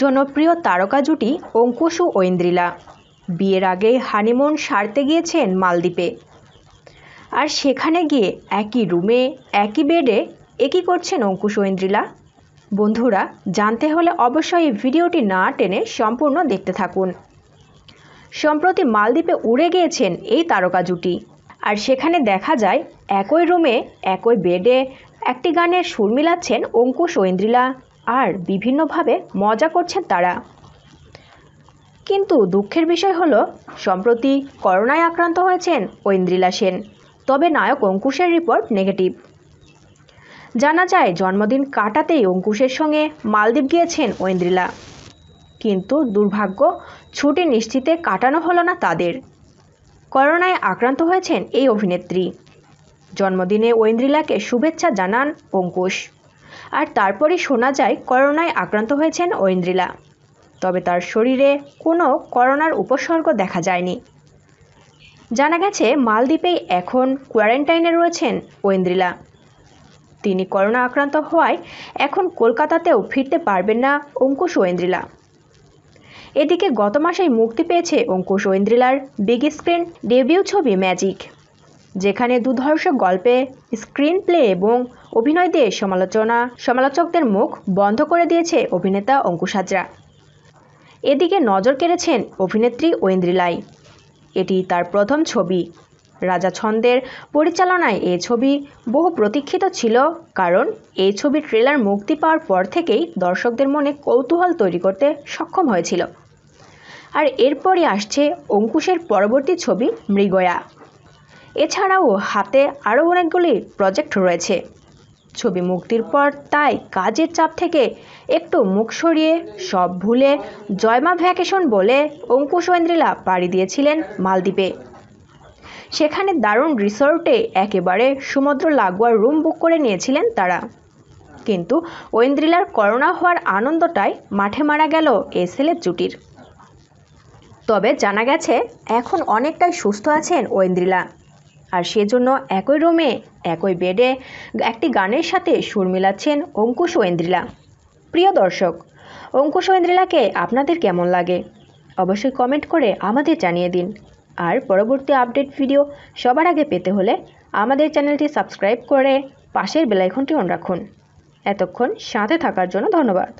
জনপ্রিয় তারকা জুটি অঙ্কুশ ও ঐন্দ্রিলা বিয়ের আগে হানিমুন সারতে গিয়েছেন মালদ্বীপে আর সেখানে গিয়ে একই রুমে একই বেডে একই করছেন অঙ্কুশ ঐন্দ্রিলা বন্ধুরা জানতে হলে অবশ্যই ভিডিওটি না টেনে সম্পূর্ণ দেখতে থাকুন সম্প্রতি মালদ্বীপে উড়ে গিয়েছেন এই তারকা জুটি আর সেখানে দেখা যায় একই রুমে একই বেডে একটি গানের সুর মিলাচ্ছেন অঙ্কুশ ঐন্দ্রিলা আর বিভিন্নভাবে মজা করছেন তারা কিন্তু দুঃখের বিষয় হলো সম্প্রতি করোনায় আক্রান্ত হয়েছেন ঐন্দ্রিলা সেন তবে নায়ক অঙ্কুশের রিপোর্ট নেগেটিভ জানা যায় জন্মদিন কাটাতেই অঙ্কুশের সঙ্গে মালদ্বীপ গিয়েছেন ঐন্দ্রিলা কিন্তু দুর্ভাগ্য ছুটি নিশ্চিতে কাটানো হলো না তাদের করোনায় আক্রান্ত হয়েছেন এই অভিনেত্রী জন্মদিনে ঐন্দ্রিলাকে শুভেচ্ছা জানান অঙ্কুশ আর তারপরে শোনা যায় করোনায় আক্রান্ত হয়েছেন ঐন্দ্রিলা তবে তার শরীরে কোনো করোনার উপসর্গ দেখা যায়নি জানা গেছে মালদ্বীপেই এখন কোয়ারেন্টাইনে রয়েছেন ঐন্দ্রিলা তিনি করোনা আক্রান্ত হওয়ায় এখন কলকাতাতেও ফিরতে পারবেন না অঙ্কুশ ঐন্দ্রিলা এদিকে গত মাসেই মুক্তি পেয়েছে অঙ্কুশ ঐন্দ্রিলার বিগ স্ক্রিন ডেবিউ ছবি ম্যাজিক যেখানে দুধর্ষ গল্পে স্ক্রিন প্লে এবং অভিনয় দিয়ে সমালোচনা সমালোচকদের মুখ বন্ধ করে দিয়েছে অভিনেতা অঙ্কুশ হাজরা এদিকে নজর কেড়েছেন অভিনেত্রী ঐন্দ্রিলাই এটি তার প্রথম ছবি রাজা ছন্দের পরিচালনায় এ ছবি বহু প্রতীক্ষিত ছিল কারণ এই ছবির ট্রেলার মুক্তি পাওয়ার পর থেকেই দর্শকদের মনে কৌতূহল তৈরি করতে সক্ষম হয়েছিল আর এরপরই আসছে অঙ্কুশের পরবর্তী ছবি মৃগয়া এছাড়াও হাতে আরও অনেকগুলি প্রজেক্ট রয়েছে ছবি মুক্তির পর তাই কাজের চাপ থেকে একটু মুখ সরিয়ে সব ভুলে জয়মা ভ্যাকেশন বলে অঙ্কুশ ঐন্দ্রিলা পাড়ি দিয়েছিলেন মালদ্বীপে সেখানে দারুণ রিসর্টে একেবারে সমুদ্র লাগোয়ার রুম বুক করে নিয়েছিলেন তারা কিন্তু ঐন্দ্রিলার করোনা হওয়ার আনন্দটাই মাঠে মারা গেল এ ছেলের জুটির তবে জানা গেছে এখন অনেকটাই সুস্থ আছেন ঐন্দ্রিলা আর সেজন্য একই রুমে একই বেডে একটি গানের সাথে সুর মিলাচ্ছেন অঙ্কুশ ও ইন্দ্রিলা প্রিয় দর্শক অঙ্কুশ ও ইন্দ্রিলাকে আপনাদের কেমন লাগে অবশ্যই কমেন্ট করে আমাদের জানিয়ে দিন আর পরবর্তী আপডেট ভিডিও সবার আগে পেতে হলে আমাদের চ্যানেলটি সাবস্ক্রাইব করে পাশের বেলাইকনটি অন রাখুন এতক্ষণ সাথে থাকার জন্য ধন্যবাদ